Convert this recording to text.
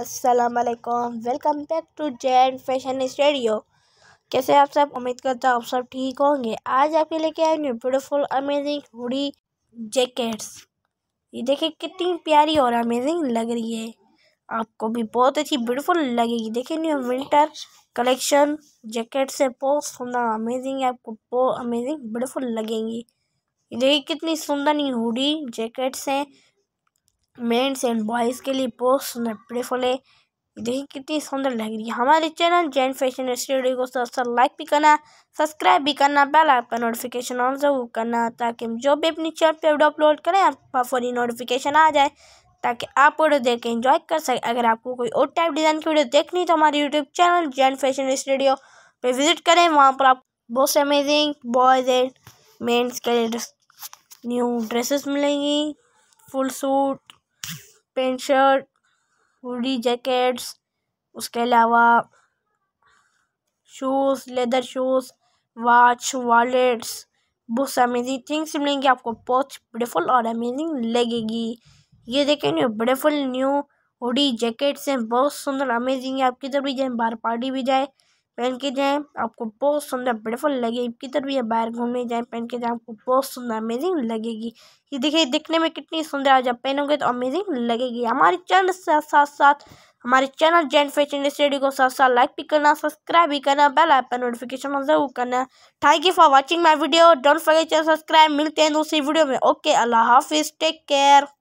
असलकम welcome back to Jain fashion studio कैसे आप सब उम्मीद करता हूँ आप सब ठीक होंगे आज आपके लेके आए new beautiful amazing hoodie jackets ये देखिए कितनी प्यारी और अमेजिंग लग रही है आपको भी बहुत अच्छी ब्यूटीफुल लगेगी देखिए न्यू विंटर कलेक्शन जैकेट से बहुत सुंदर अमेजिंग आपको बहुत अमेजिंग ब्यूटीफुल लगेंगी देखिए कितनी सुंदर न्यू हुडी जैकेट्स हैं मेन्स एंड बॉयज़ के लिए बहुत सुंदर ब्यूटीफुल है देखिए कितनी सुंदर लग रही है हमारे चैनल जैन फैशन स्टूडियो को सबसे लाइक भी करना सब्सक्राइब भी करना बेल आपका नोटिफिकेशन ऑन जरूर करना ताकि हम जो भी अपनी चैनल पर वीडियो अपलोड करें आपका फौरी नोटिफिकेशन आ जाए ताकि आप वीडियो देख के इंजॉय कर सकें अगर आपको कोई और टाइप डिज़ाइन की वीडियो देखनी तो हमारे YouTube channel Jain fashion studio पर विजिट करें वहाँ पर आप बहुत से अमेजिंग बॉयज़ एंड मेन्स के लिए न्यू ड्रेसेस मिलेंगी full suit pant shirt hoodie jackets उसके अलावा shoes leather shoes watch wallets सारे अमेजिंग थिंग्स मिलेंगी आपको बहुत ब्यूटीफुल और अमेजिंग लगेगी ये देखें new beautiful new hoodie jackets हैं बहुत सुंदर अमेजिंग है आप किधर भी जाएँ बाहर पार्टी भी जाए पहन के जाए आपको बहुत सुंदर ब्यूटीफुल लगेगी किधर भी आप बाहर घूमने जाए पहन के जाए आपको बहुत सुंदर अमेजिंग लगेगी ये देखिए दिखने में कितनी सुंदर आज आप पहनोगे तो अमेजिंग लगेगी हमारे चैनल के साथ साथ हमारे चैनल जैन फैशन स्टडी को साथ साथ लाइक भी करना सब्सक्राइब भी करना बेल आइकन नोटिफिकेशन जरूर करना thank you for watching my video don't forget to subscribe मिलते हैं दूसरी वीडियो में ओके अल्लाह हाफिज टेक केयर